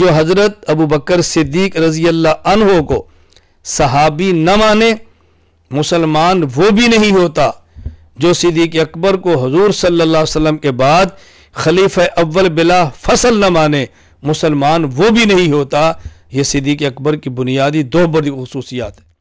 जो हज़रत अबू बकर सिद्दीक रज़ी अल्लाह को सहाबी न माने मुसलमान वो भी नहीं होता जो सिद्दीक अकबर को हजूर सल्ला वसम के बाद खलीफ अव्वल बिला फसल न माने मुसलमान वो भी नहीं होता ये सिद्दीक अकबर की बुनियादी दो बड़ी खसूसियात है